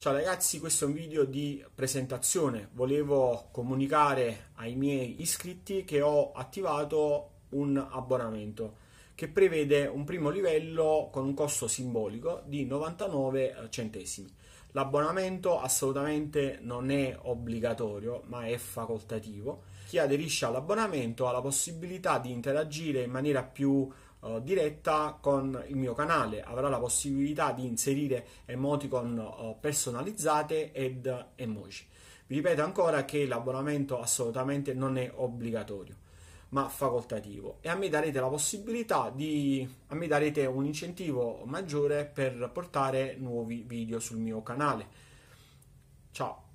Ciao ragazzi, questo è un video di presentazione. Volevo comunicare ai miei iscritti che ho attivato un abbonamento che prevede un primo livello con un costo simbolico di 99 eh, centesimi. L'abbonamento assolutamente non è obbligatorio, ma è facoltativo. Chi aderisce all'abbonamento ha la possibilità di interagire in maniera più eh, diretta con il mio canale, avrà la possibilità di inserire emoticon eh, personalizzate ed emoji. Vi ripeto ancora che l'abbonamento assolutamente non è obbligatorio ma facoltativo e a me darete la possibilità di a me darete un incentivo maggiore per portare nuovi video sul mio canale. Ciao.